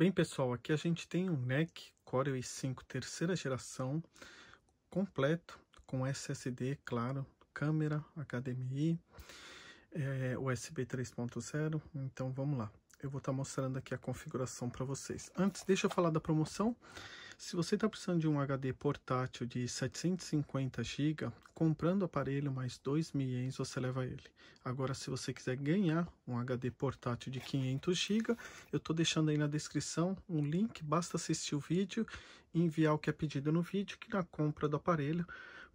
Bem, pessoal, aqui a gente tem um NEC Core i5 terceira geração, completo, com SSD, claro, câmera, HDMI, é, USB 3.0, então vamos lá. Eu vou estar tá mostrando aqui a configuração para vocês. Antes, deixa eu falar da promoção. Se você está precisando de um HD portátil de 750 GB, comprando o aparelho mais 2 mil ienes você leva ele. Agora, se você quiser ganhar um HD portátil de 500 GB, eu estou deixando aí na descrição um link, basta assistir o vídeo e enviar o que é pedido no vídeo, que na compra do aparelho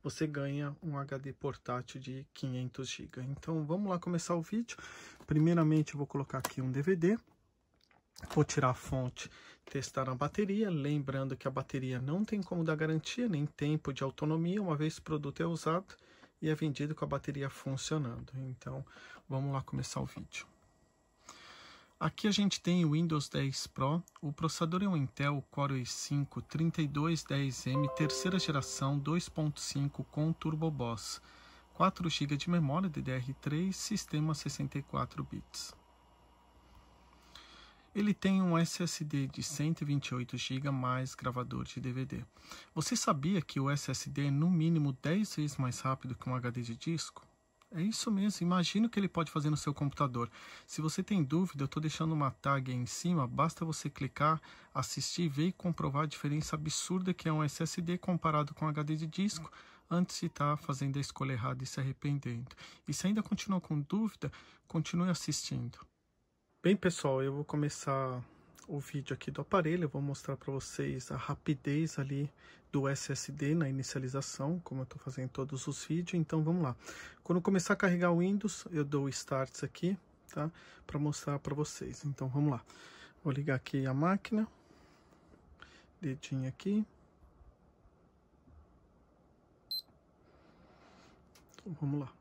você ganha um HD portátil de 500 GB. Então, vamos lá começar o vídeo. Primeiramente, eu vou colocar aqui um DVD. Vou tirar a fonte testar a bateria, lembrando que a bateria não tem como dar garantia nem tempo de autonomia, uma vez o produto é usado e é vendido com a bateria funcionando. Então, vamos lá começar o vídeo. Aqui a gente tem o Windows 10 Pro, o processador é um Intel Core i5 3210M, terceira geração 2.5 com Turbo Boss, 4 GB de memória DDR3, sistema 64 bits. Ele tem um SSD de 128 GB mais gravador de DVD. Você sabia que o SSD é no mínimo 10 vezes mais rápido que um HD de disco? É isso mesmo, imagina o que ele pode fazer no seu computador. Se você tem dúvida, eu estou deixando uma tag aí em cima, basta você clicar, assistir, ver e comprovar a diferença absurda que é um SSD comparado com um HD de disco antes de estar tá fazendo a escolha errada e se arrependendo. E se ainda continua com dúvida, continue assistindo. Bem, pessoal, eu vou começar o vídeo aqui do aparelho, eu vou mostrar para vocês a rapidez ali do SSD na inicialização, como eu estou fazendo em todos os vídeos, então vamos lá. Quando começar a carregar o Windows, eu dou Starts aqui, tá? Para mostrar para vocês, então vamos lá. Vou ligar aqui a máquina, dedinho aqui. Então, vamos lá.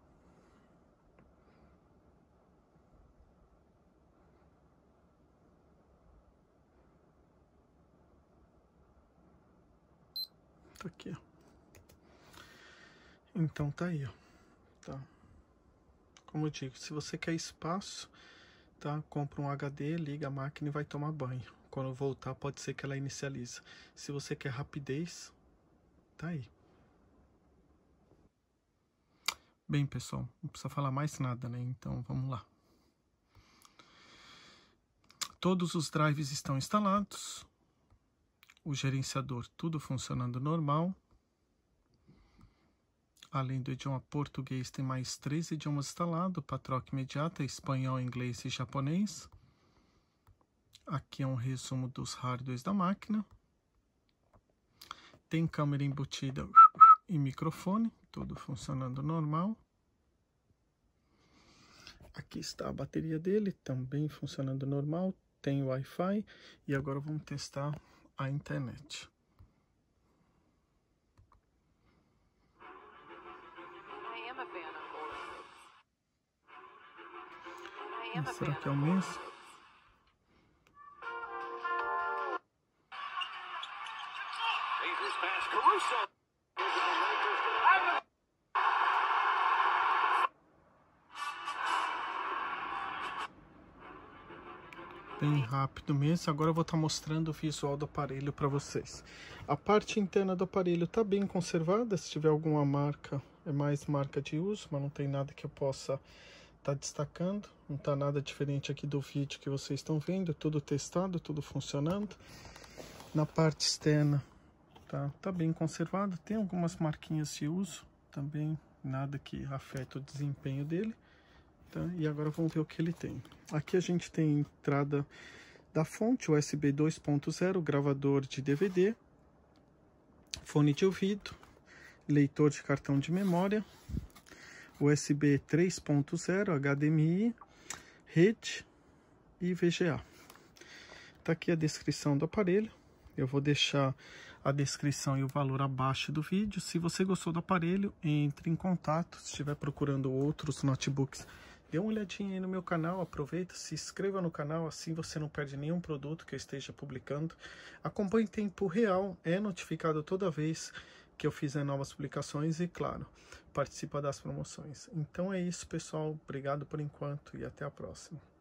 Tá aqui, ó. Então tá aí, ó. Tá. Como eu digo, se você quer espaço, tá? Compra um HD, liga a máquina e vai tomar banho. Quando voltar, pode ser que ela inicialize. Se você quer rapidez, tá aí. Bem, pessoal, não precisa falar mais nada, né? Então, vamos lá. Todos os drives estão instalados o gerenciador tudo funcionando normal. Além do idioma português, tem mais três idiomas instalados para imediata, espanhol, inglês e japonês. Aqui é um resumo dos hardwares da máquina. Tem câmera embutida e microfone, tudo funcionando normal. Aqui está a bateria dele, também funcionando normal, tem Wi-Fi. E agora vamos testar à internet. E será que é o mesmo? Caruso. bem rápido mesmo. Agora eu vou estar tá mostrando o visual do aparelho para vocês. A parte interna do aparelho está bem conservada. Se tiver alguma marca, é mais marca de uso, mas não tem nada que eu possa estar tá destacando. Não está nada diferente aqui do vídeo que vocês estão vendo. Tudo testado, tudo funcionando. Na parte externa, tá, tá bem conservado. Tem algumas marquinhas de uso também. Nada que afeta o desempenho dele. Tá? E agora vamos ver o que ele tem. Aqui a gente tem entrada da fonte USB 2.0, gravador de DVD, fone de ouvido, leitor de cartão de memória, USB 3.0, HDMI, rede e VGA. Tá aqui a descrição do aparelho. Eu vou deixar a descrição e o valor abaixo do vídeo. Se você gostou do aparelho, entre em contato. Se estiver procurando outros notebooks Dê uma olhadinha aí no meu canal, aproveita, se inscreva no canal, assim você não perde nenhum produto que eu esteja publicando. Acompanhe em tempo real, é notificado toda vez que eu fizer novas publicações e, claro, participa das promoções. Então é isso, pessoal. Obrigado por enquanto e até a próxima.